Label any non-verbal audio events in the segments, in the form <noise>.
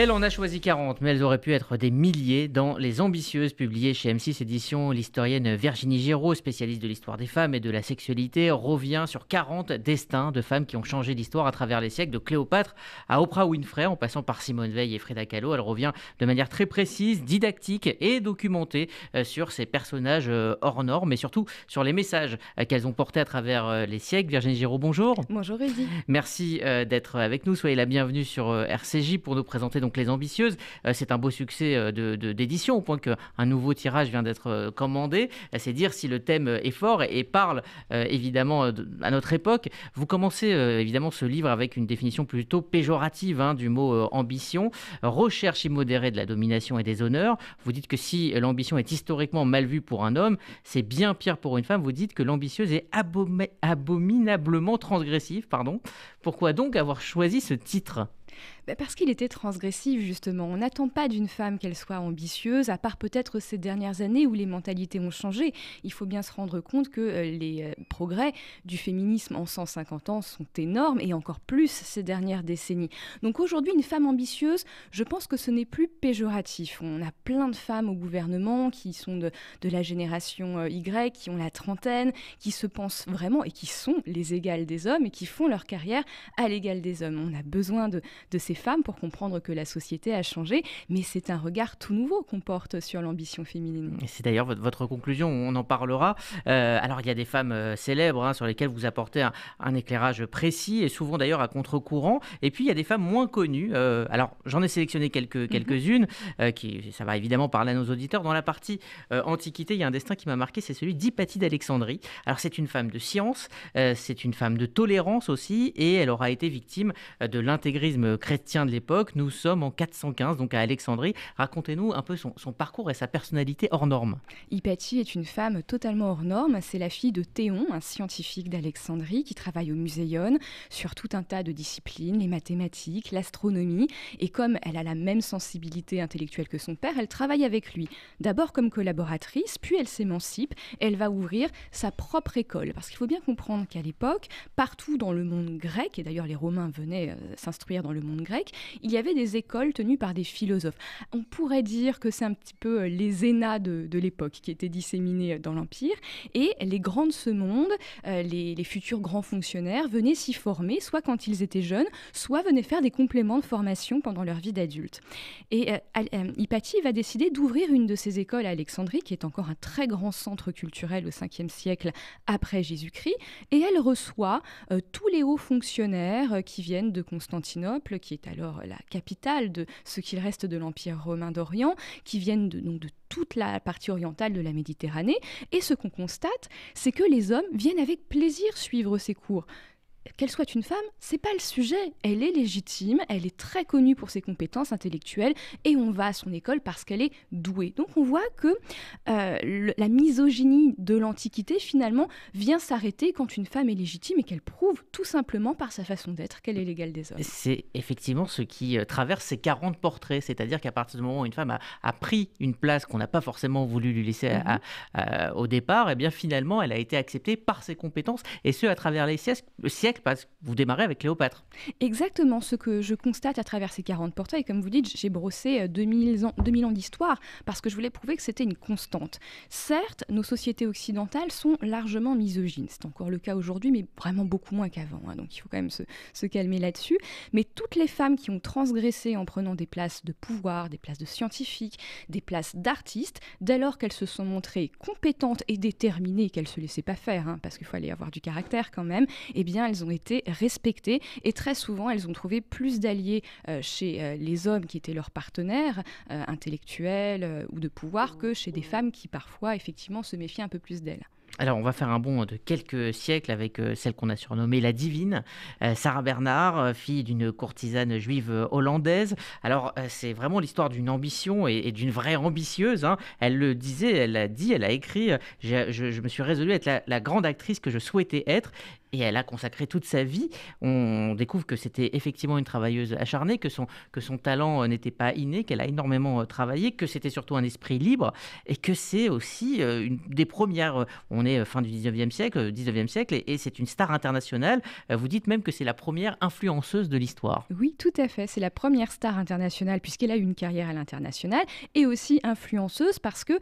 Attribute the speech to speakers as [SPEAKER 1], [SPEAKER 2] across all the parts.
[SPEAKER 1] Elle en a choisi 40, mais elles auraient pu être des milliers dans Les Ambitieuses, publiées chez M6 Édition. L'historienne Virginie Giraud, spécialiste de l'histoire des femmes et de la sexualité, revient sur 40 destins de femmes qui ont changé l'histoire à travers les siècles, de Cléopâtre à Oprah Winfrey, en passant par Simone Veil et Freda Kahlo. Elle revient de manière très précise, didactique et documentée euh, sur ces personnages euh, hors normes, mais surtout sur les messages euh, qu'elles ont portés à travers les siècles. Virginie Giraud, bonjour.
[SPEAKER 2] Bonjour, Rudy.
[SPEAKER 1] Merci d'être avec nous. Soyez la bienvenue sur RCJ pour nous présenter donc Les Ambitieuses. Euh, c'est un beau succès euh, d'édition, au point qu'un nouveau tirage vient d'être euh, commandé. C'est dire si le thème est fort et, parle évidemment à notre époque. Vous commencez évidemment ce livre avec une définition plutôt péjorative hein, du mot ambition, recherche immodérée de la domination et des honneurs. Vous dites que si l'ambition est historiquement mal vue pour un homme, c'est bien pire pour une femme. Vous dites que l'ambitieuse est abominablement transgressive. Pardon. Pourquoi donc avoir choisi ce titre
[SPEAKER 2] bah, parce qu'il était transgressif, justement. On n'attend pas d'une femme qu'elle soit ambitieuse, à part peut-être ces dernières années où les mentalités ont changé. Il faut bien se rendre compte que euh, les euh, progrès du féminisme en 150 ans sont énormes, et encore plus ces dernières décennies. Donc aujourd'hui, une femme ambitieuse, je pense que ce n'est plus péjoratif. On a plein de femmes au gouvernement qui sont de, de la génération euh, Y, qui ont la trentaine, qui se pensent vraiment et qui sont les égales des hommes et qui font leur carrière à l'égal des hommes. On a besoin de, de ces femmes pour comprendre que la société a changé, mais c'est un regard tout nouveau qu'on porte sur l'ambition féminine.
[SPEAKER 1] C'est d'ailleurs votre conclusion, on en parlera. Euh, alors il y a des femmes euh, célèbres hein, sur lesquelles vous apportez un, éclairage précis et souvent d'ailleurs à contre-courant. Et puis il y a des femmes moins connues. Euh, alors j'en ai sélectionné quelques, mhm. quelques-unes, qui, ça va évidemment parler à nos auditeurs. Dans la partie Antiquité, il y a un destin qui m'a marqué, c'est celui d'Hypatie d'Alexandrie. Alors c'est une femme de science, c'est une femme de tolérance aussi, et elle aura été victime de l'intégrisme euh, chrétien de l'époque. Nous sommes en 415, donc à Alexandrie. Racontez-nous un peu son, parcours et sa personnalité hors norme.
[SPEAKER 2] Hypatie est une femme totalement hors norme. C'est la fille de Théon, un scientifique d'Alexandrie qui travaille au Muséion sur tout un tas de disciplines, les mathématiques, l'astronomie. Et comme elle a la même sensibilité intellectuelle que son père, elle travaille avec lui. D'abord comme collaboratrice, puis elle s'émancipe. Elle va ouvrir sa propre école. Parce qu'il faut bien comprendre qu'à l'époque, partout dans le monde grec, et d'ailleurs les Romains venaient euh, s'instruire dans le le monde grec, il y avait des écoles tenues par des philosophes. On pourrait dire que c'est un petit peu euh, les énats de, l'époque qui étaient disséminés euh, dans l'Empire, et les grands de ce monde, euh, les, futurs grands fonctionnaires, venaient s'y former, soit quand ils étaient jeunes, soit venaient faire des compléments de formation pendant leur vie d'adulte. Et Hypatie va décider d'ouvrir une de ces écoles à Alexandrie, qui est encore un très grand centre culturel au 5e siècle après Jésus-Christ, et elle reçoit tous les hauts fonctionnaires qui viennent de Constantinople, qui est alors la capitale de ce qu'il reste de l'Empire romain d'Orient, qui viennent donc de toute la partie orientale de la Méditerranée. Et ce qu'on constate, c'est que les hommes viennent avec plaisir suivre ces cours qu'elle soit une femme, c'est pas le sujet. Elle est légitime, elle est très connue pour ses compétences intellectuelles et on va à son école parce qu'elle est douée. Donc on voit que euh, la misogynie de l'Antiquité finalement vient s'arrêter quand une femme est légitime et qu'elle prouve tout simplement par sa façon d'être qu'elle est l'égale des hommes. C'est
[SPEAKER 1] effectivement ce qui euh, traverse ces 40 portraits, c'est-à-dire qu'à partir du moment où une femme a, pris une place qu'on n'a pas forcément voulu lui laisser mhm. euh, au départ, et eh bien finalement elle a été acceptée par ses compétences et ce à travers les siècles parce que vous démarrez avec Cléopâtre. Exactement, ce
[SPEAKER 2] que je constate à travers ces 40 portraits, comme vous dites, j'ai brossé 2000 euh, ans, 2000 ans d'histoire, parce que je voulais prouver que c'était une constante. Certes, nos sociétés occidentales sont largement misogynes, c'est encore le cas aujourd'hui, mais vraiment beaucoup moins qu'avant, hein, donc il faut quand même se, calmer là-dessus, mais toutes les femmes qui ont transgressé en prenant des places de pouvoir, des places de scientifiques, des places d'artistes, dès lors qu'elles se sont montrées compétentes et déterminées, qu'elles ne se laissaient pas faire, hein, parce qu'il faut aller avoir du caractère quand même, eh bien elles ont été respectées et très souvent elles ont trouvé plus d'alliés euh, chez euh, les hommes qui étaient leurs partenaires euh, intellectuels ou de pouvoir que chez des femmes qui parfois effectivement se méfiaient un peu plus d'elles.
[SPEAKER 1] Alors, on va faire un bond de quelques siècles avec celle qu'on a surnommée la divine, Sarah Bernard, fille d'une courtisane juive hollandaise. Alors, c'est vraiment l'histoire d'une ambition et, d'une vraie ambitieuse. Hein. Elle le disait, elle a dit, elle a écrit je, me suis résolue à être la, grande actrice que je souhaitais être et elle a consacré toute sa vie. On découvre que c'était effectivement une travailleuse acharnée, que son, que son talent euh, n'était pas inné, qu'elle a énormément euh, travaillé, que c'était surtout un esprit libre et que c'est aussi euh, une des premières. On est fin du 19e siècle, 19e siècle et, et c'est une star internationale. Vous dites même que c'est la première influenceuse de l'histoire.
[SPEAKER 2] Oui, tout à fait. C'est la première star internationale puisqu'elle a eu une carrière à l'international et aussi influenceuse parce que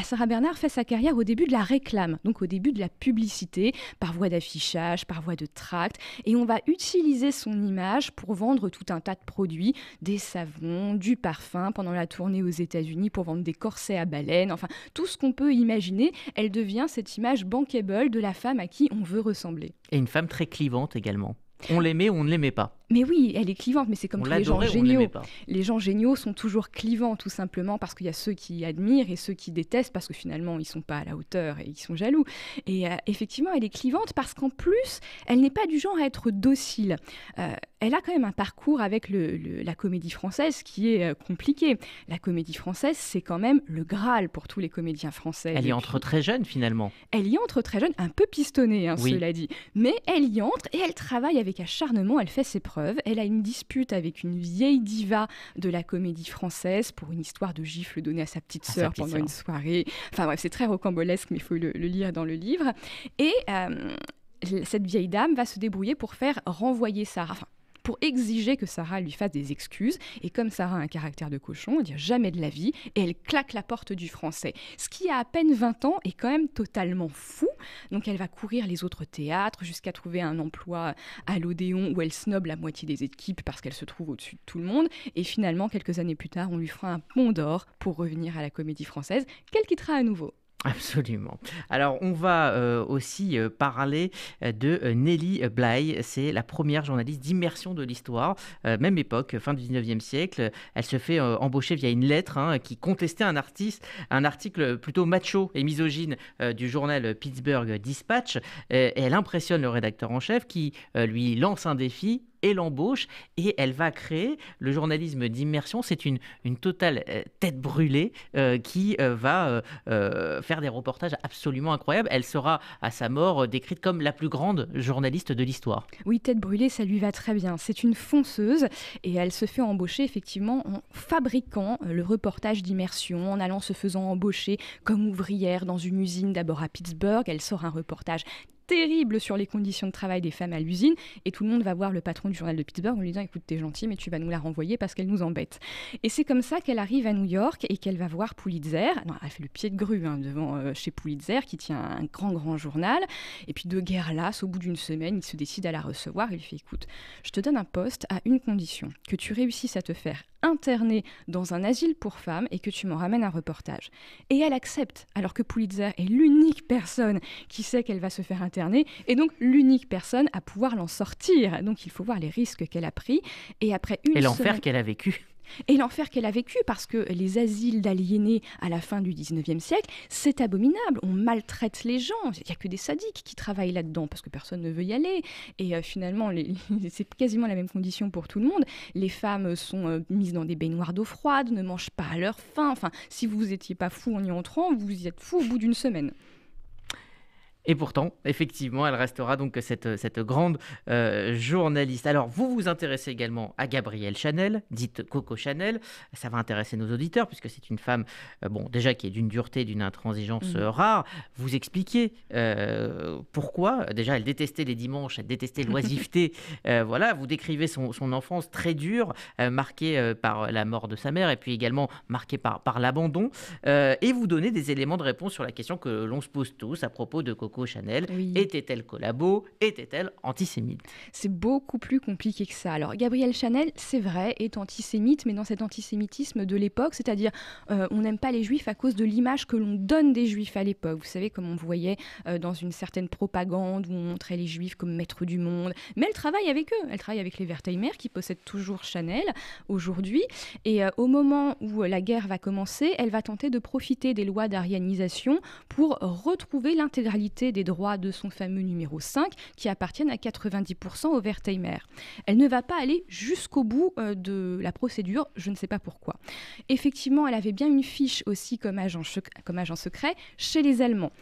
[SPEAKER 2] ah, Sarah Bernard fait sa carrière au début de la réclame, donc au début de la publicité, par voie d'affichage, par voie de tract, et on va utiliser son image pour vendre tout un tas de produits, des savons, du parfum, pendant la tournée aux États-Unis pour vendre des corsets à baleines. enfin tout ce qu'on peut imaginer, elle devient cette image bankable de la femme à qui on veut ressembler.
[SPEAKER 1] Et une femme très clivante également. On l'aimait ou on ne l'aimait pas. Mais
[SPEAKER 2] oui, elle est clivante, mais c'est comme tous les gens géniaux. Les gens géniaux sont toujours clivants, tout simplement, parce qu'il y a ceux qui admirent et ceux qui détestent, parce que finalement, ils ne sont pas à la hauteur et ils sont jaloux. Et euh, effectivement, elle est clivante parce qu'en plus, elle n'est pas du genre à être docile. Euh, elle a quand même un parcours avec la comédie française qui est euh, compliqué. La comédie française, c'est quand même le Graal pour tous les comédiens français. Elle y entre
[SPEAKER 1] très jeune, finalement.
[SPEAKER 2] Elle y entre très jeune, un peu pistonnée, hein, cela dit. Mais elle y entre et elle travaille avec qu'acharnement, acharnement, elle fait ses preuves. Elle a une dispute avec une vieille diva de la comédie française pour une histoire de gifle donnée à sa petite ah, sœur pendant une soirée. Enfin bref, c'est très rocambolesque, mais il faut le, lire dans le livre. Et euh, cette vieille dame va se débrouiller pour faire renvoyer Sarah. Enfin, exiger que Sarah lui fasse des excuses. Et comme Sarah a un caractère de cochon, on dit jamais de la vie, et elle claque la porte du français. Ce qui a à peine 20 ans est quand même totalement fou. Donc elle va courir les autres théâtres jusqu'à trouver un emploi à l'Odéon où elle snob la moitié des équipes parce qu'elle se trouve au-dessus de tout le monde. Et finalement, quelques années plus tard, on lui fera un pont d'or pour revenir à la comédie française qu'elle quittera à nouveau.
[SPEAKER 1] Absolument. Alors on va euh, aussi euh, parler euh, de Nelly Bly. C'est la première journaliste d'immersion de l'histoire, même époque, fin du 19e siècle. Elle se fait embaucher via une lettre hein, qui contestait un, artiste, un article plutôt macho et misogyne du journal Pittsburgh Dispatch. elle impressionne le rédacteur en chef qui lui lance un défi, et l'embauche, et elle va créer le journalisme d'immersion. C'est une, une totale euh, tête brûlée euh, qui euh, va faire des reportages absolument incroyables. Elle sera à sa mort décrite comme la plus grande journaliste de l'histoire.
[SPEAKER 2] Oui, tête brûlée, ça lui va très bien. C'est une fonceuse et elle se fait embaucher effectivement en fabriquant le reportage d'immersion, en allant se faisant embaucher comme ouvrière dans une usine d'abord à Pittsburgh. Elle sort un reportage terrible sur les conditions de travail des femmes à l'usine. Et tout le monde va voir le patron du journal de Pittsburgh en lui disant Écoute, t'es gentil, mais tu vas nous la renvoyer parce qu'elle nous embête. Et c'est comme ça qu'elle arrive à New York et qu'elle va voir Pulitzer. elle fait le pied de grue hein, devant euh, chez Pulitzer, qui tient un grand, grand journal. Et puis, de guerre lasse, au bout d'une semaine, il se décide à la recevoir. Il lui fait Écoute, je te donne un poste à une condition que tu réussisses à te faire internée dans un asile pour femmes et que tu m'en ramènes un reportage. Et elle accepte, alors que Pulitzer est l'unique personne qui sait qu'elle va se faire interner et donc l'unique personne à pouvoir l'en sortir. Donc il faut voir les risques qu'elle a pris. Et après une et l'enfer qu'elle a vécu. Et l'enfer qu'elle a vécu, parce que les asiles d'aliénés à la fin du 19e siècle, c'est abominable. On maltraite les gens. Il n'y a que des sadiques qui travaillent là-dedans, parce que personne ne veut y aller. Et euh, finalement, c'est quasiment la même condition pour tout le monde. Les femmes sont euh, mises dans des baignoires d'eau froide, ne mangent pas à leur faim. Enfin, si vous n'étiez pas fou en y entrant, vous y êtes fou au bout d'une semaine.
[SPEAKER 1] Et pourtant, effectivement, elle restera donc cette, cette grande euh, journaliste. Alors, vous vous intéressez également à Gabrielle Chanel, dite Coco Chanel. Ça va intéresser nos auditeurs, puisque c'est une femme, euh, bon, déjà qui est d'une dureté, d'une intransigeance mm. rare. Vous expliquez euh, pourquoi. Déjà, elle détestait les dimanches, elle détestait <laughs> l'oisiveté. voilà, vous décrivez son, enfance très dure, marquée par la mort de sa mère, et puis également marquée par, par l'abandon. et vous donnez des éléments de réponse sur la question que l'on se pose tous à propos de Coco Chanel Était-elle collabo Était-elle antisémite C'est beaucoup plus compliqué que ça. Alors, Gabrielle
[SPEAKER 2] Chanel, c'est vrai, est antisémite, mais dans cet antisémitisme de l'époque, c'est-à-dire euh, on n'aime pas les juifs à cause de l'image que l'on donne des juifs à l'époque. Vous savez, comme on voyait euh, dans une certaine propagande où on montrait les juifs comme maîtres du monde. Mais elle travaille avec eux. Elle travaille avec les Wertheimer qui possèdent toujours Chanel aujourd'hui. Et euh, au moment où la guerre va commencer, elle va tenter de profiter des lois d'arianisation pour retrouver l'intégralité des droits de son fameux numéro 5 qui appartiennent à 90% au Wertheimer. Elle ne va pas aller jusqu'au bout euh, de la procédure, je ne sais pas pourquoi. Effectivement, elle avait bien une fiche aussi comme agent, comme agent secret chez les Allemands.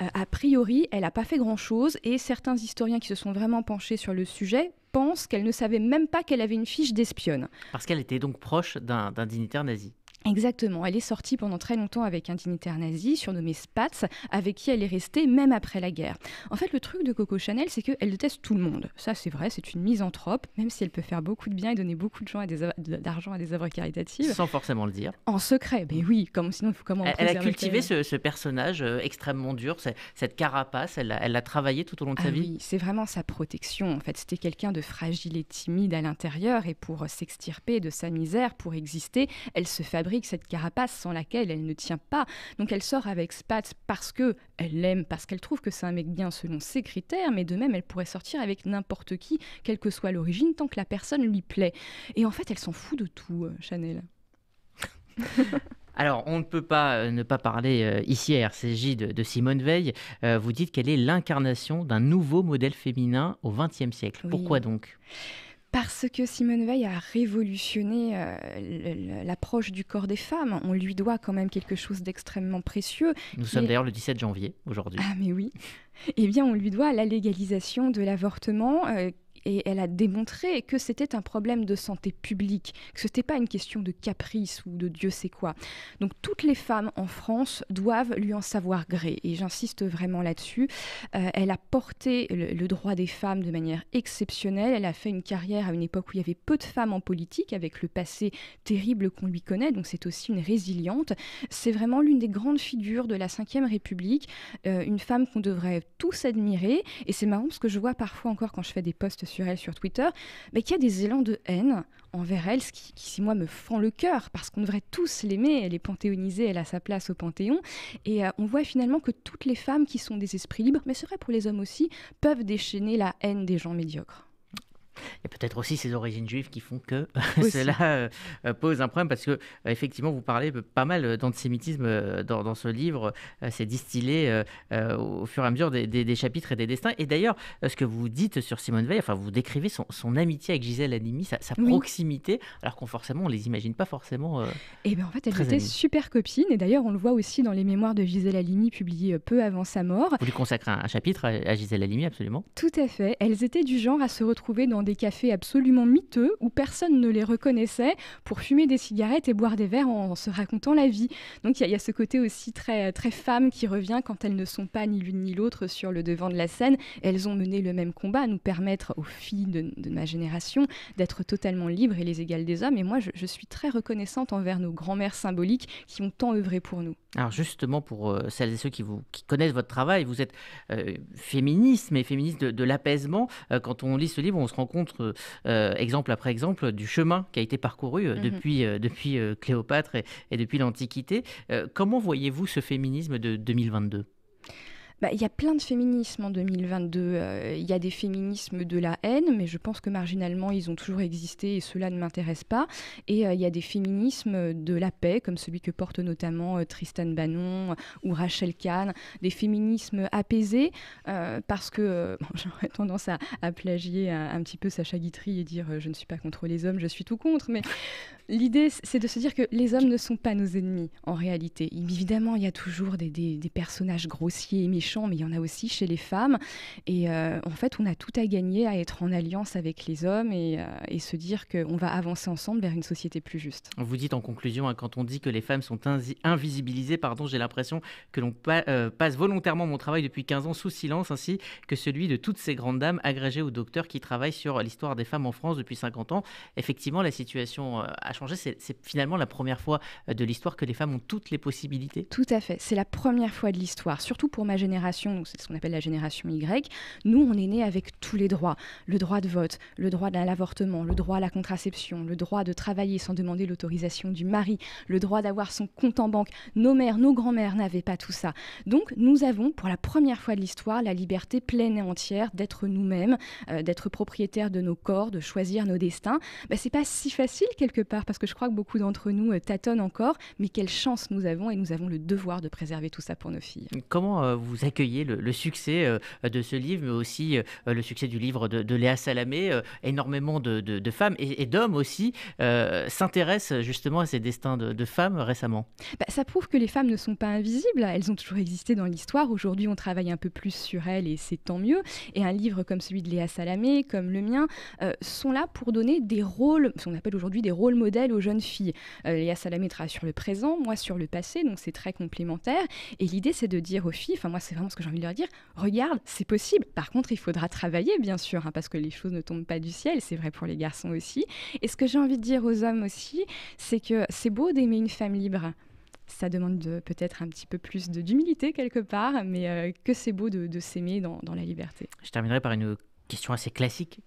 [SPEAKER 2] Euh, a priori, elle n'a pas fait grand-chose et certains historiens qui se sont vraiment penchés sur le sujet pensent qu'elle ne savait même pas qu'elle avait
[SPEAKER 1] une fiche d'espionne. Parce qu'elle était donc proche d'un dignitaire nazi.
[SPEAKER 2] Exactement, elle est sortie pendant très longtemps avec un dignitaire nazi surnommé Spatz, avec qui elle est restée même après la guerre. En fait, le truc de Coco Chanel, c'est qu'elle déteste tout le monde. Ça, c'est vrai, c'est une misanthrope, même si elle peut faire beaucoup de bien et donner beaucoup de d'argent à des œuvres caritatives. Sans
[SPEAKER 1] forcément le dire.
[SPEAKER 2] En secret, mais oui, comme, sinon il comment. Elle, elle a cultivé
[SPEAKER 1] ce, personnage euh, extrêmement dur, cette carapace, elle l'a travaillé tout au long de ah sa oui, vie.
[SPEAKER 2] C'est vraiment sa protection, en fait. C'était quelqu'un de fragile et timide à l'intérieur, et pour s'extirper de sa misère, pour exister, elle se fabrique cette carapace sans laquelle elle ne tient pas. Donc elle sort avec Spatz parce que elle l'aime, parce qu'elle trouve que c'est un mec bien selon ses critères, mais de même elle pourrait sortir avec n'importe qui, quelle que soit l'origine, tant que la personne lui plaît. Et en fait, elle s'en fout de tout, euh, Chanel.
[SPEAKER 1] <laughs> Alors, on ne peut pas euh, ne pas parler euh, ici à RCJ de, Simone Veil. vous dites qu'elle est l'incarnation d'un nouveau modèle féminin au XXe siècle. Pourquoi donc
[SPEAKER 2] parce que Simone Veil a révolutionné euh, l'approche du corps des femmes. On lui doit quand même quelque chose d'extrêmement précieux. Nous sommes d'ailleurs
[SPEAKER 1] le 17 janvier aujourd'hui. Ah
[SPEAKER 2] mais oui. eh bien, on lui doit la légalisation de l'avortement. Euh, et elle a démontré que c'était un problème de santé publique, que ce n'était pas une question de caprice ou de Dieu sait quoi. Donc toutes les femmes en France doivent lui en savoir gré, et j'insiste vraiment là-dessus. Euh, elle a porté le, droit des femmes de manière exceptionnelle, elle a fait une carrière à une époque où il y avait peu de femmes en politique, avec le passé terrible qu'on lui connaît, donc c'est aussi une résiliente. C'est vraiment l'une des grandes figures de la Ve République, euh, une femme qu'on devrait tous admirer, et c'est marrant parce que je vois parfois encore quand je fais des postes sur sur Twitter, mais qu'il y a des élans de haine envers elle, ce qui, si moi, me fend le cœur, parce qu'on devrait tous l'aimer, elle est panthéonisée, elle a sa place au panthéon, et euh, on voit finalement que toutes les femmes qui sont des esprits libres, mais c'est vrai pour les hommes aussi, peuvent déchaîner la haine des gens médiocres.
[SPEAKER 1] Il y a peut-être aussi ses origines juives qui font que <laughs> cela euh, euh, pose un problème parce que euh, effectivement vous parlez pas mal d'antisémitisme dans, ce livre. C'est distillé au fur et à mesure des, chapitres et des destins. Et d'ailleurs, ce que vous dites sur Simone Veil, enfin vous décrivez son, amitié avec Gisèle Halimi, sa, sa proximité, alors qu'on forcément on les imagine pas forcément. et
[SPEAKER 2] eh bien en fait, elles étaient super copines. Et d'ailleurs, on le voit aussi dans les mémoires de Gisèle Halimi publiées peu avant sa mort. Vous
[SPEAKER 1] lui consacrez un, chapitre à, à Gisèle Halimi, absolument.
[SPEAKER 2] Tout à fait. Elles étaient du genre à se retrouver dans des cafés absolument miteux où personne ne les reconnaissait pour fumer des cigarettes et boire des verres en, se racontant la vie. Donc il y, a ce côté aussi très, très femme qui revient quand elles ne sont pas ni l'une ni l'autre sur le devant de la scène. Elles ont mené le même combat, à nous permettre aux filles de, ma génération d'être totalement libres et les égales des hommes. Et moi, je, suis très reconnaissante envers nos grands-mères symboliques qui ont tant œuvré pour nous.
[SPEAKER 1] Alors justement, pour euh, celles et ceux qui, vous, qui connaissent votre travail, vous êtes euh, féministe, mais féministe de, l'apaisement. Euh, quand on lit ce livre, on se rend compte euh, euh, exemple après exemple, du chemin qui a été parcouru euh, mhm. depuis, depuis Cléopâtre et, et depuis l'Antiquité. comment voyez-vous ce féminisme de 2022
[SPEAKER 2] bah, il y a plein de féminismes en 2022. Euh, il y a des féminismes de la haine, mais je pense que marginalement, ils ont toujours existé et cela ne m'intéresse pas. Et euh, il y a des féminismes de la paix, comme celui que porte notamment euh, Tristan Bannon ou Rachel Kahn, des féminismes apaisés, parce que <laughs> j'aurais tendance à, plagier un, petit peu Sacha Guitry et dire je ne suis pas contre les hommes, je suis tout contre. Mais l'idée, c'est de se dire que les hommes ne sont pas nos ennemis, en réalité. évidemment, il y a toujours des, des personnages grossiers et champs mais il y en a aussi chez les femmes. Et euh, en fait, on a tout à gagner à être en alliance avec les hommes et, euh, et se dire qu'on va avancer ensemble vers une société plus juste.
[SPEAKER 1] Vous dites en conclusion, hein, quand on dit que les femmes sont invisibilisées, pardon, j'ai l'impression que l'on euh, passe volontairement mon travail depuis 15 ans sous silence, ainsi que celui de toutes ces grandes dames agrégées ou docteurs qui travaillent sur l'histoire des femmes en France depuis 50 ans. Effectivement, la situation a changé. C'est finalement la première fois de l'histoire que les femmes ont toutes les possibilités.
[SPEAKER 2] Tout à fait. C'est la première fois de l'histoire, surtout pour ma génération génération, c'est ce qu'on appelle la génération Y, nous, on est né avec tous les droits. Le droit de vote, le droit à l'avortement, le droit à la contraception, le droit de travailler sans demander l'autorisation du mari, le droit d'avoir son compte en banque. Nos mères, nos grands-mères n'avaient pas tout ça. Donc, nous avons, pour la première fois de l'histoire, la liberté pleine et entière d'être nous-mêmes, euh, d'être propriétaires de nos corps, de choisir nos destins. Ce bah, c'est pas si facile quelque part, parce que je crois que beaucoup d'entre nous euh, tâtonnent encore, mais quelle chance nous avons et nous avons le devoir de préserver tout ça pour nos filles.
[SPEAKER 1] Comment euh, vous accueillir le, succès euh, de ce livre, mais aussi euh, le succès du livre de, Léa Salamé. Euh, énormément de, femmes et, d'hommes aussi s'intéressent justement à ces destins de, femmes récemment. Bah, ça prouve
[SPEAKER 2] que les femmes ne sont pas invisibles. Hein. Elles ont toujours existé dans l'histoire. Aujourd'hui, on travaille un peu plus sur elles et c'est tant mieux. Et un livre comme celui de Léa Salamé, comme le mien, sont là pour donner des rôles, ce qu'on appelle aujourd'hui des rôles modèles aux jeunes filles. Léa Salamé travaille sur le présent, moi sur le passé, donc c'est très complémentaire. Et l'idée, c'est de dire aux filles, enfin moi c'est vraiment ce que j'ai envie de leur dire. Regarde, c'est possible. Par contre, il faudra travailler, bien sûr, hein, parce que les choses ne tombent pas du ciel. C'est vrai pour les garçons aussi. Et ce que j'ai envie de dire aux hommes aussi, c'est que c'est beau d'aimer une femme libre ça demande peut-être un petit peu plus d'humilité quelque part, mais euh, que c'est beau de, s'aimer dans, la
[SPEAKER 1] liberté. Je terminerai par une question assez classique.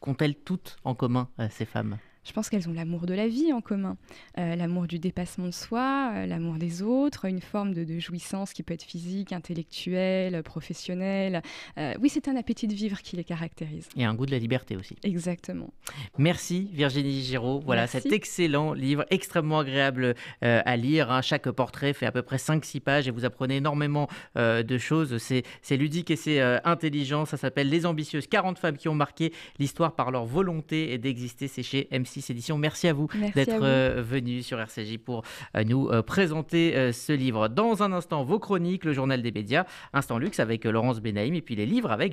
[SPEAKER 1] Qu'ont-elles toutes en commun, euh, ces femmes
[SPEAKER 2] je pense qu'elles ont l'amour de la vie en commun, euh, l'amour du dépassement de soi, euh, l'amour des autres, une forme de, jouissance qui peut être physique, intellectuelle, professionnelle. Euh, oui, c'est un appétit de vivre qui les caractérise. Et un goût
[SPEAKER 1] de la liberté aussi. Exactement. Merci Virginie Giraud. Voilà cet excellent livre, extrêmement agréable à lire. Hein. Chaque portrait fait à peu près 5-6 pages et vous apprenez énormément de choses. C'est ludique et c'est intelligent. Ça s'appelle Les Ambitieuses, 40 femmes qui ont marqué l'histoire par leur volonté d'exister. C'est chez MC 6 éditions. Merci à vous d'être euh, venu sur RCJ pour euh, nous euh, présenter ce livre. Dans un instant, vos chroniques, le journal des médias, Instant Luxe avec Laurence Benaïm et puis les livres avec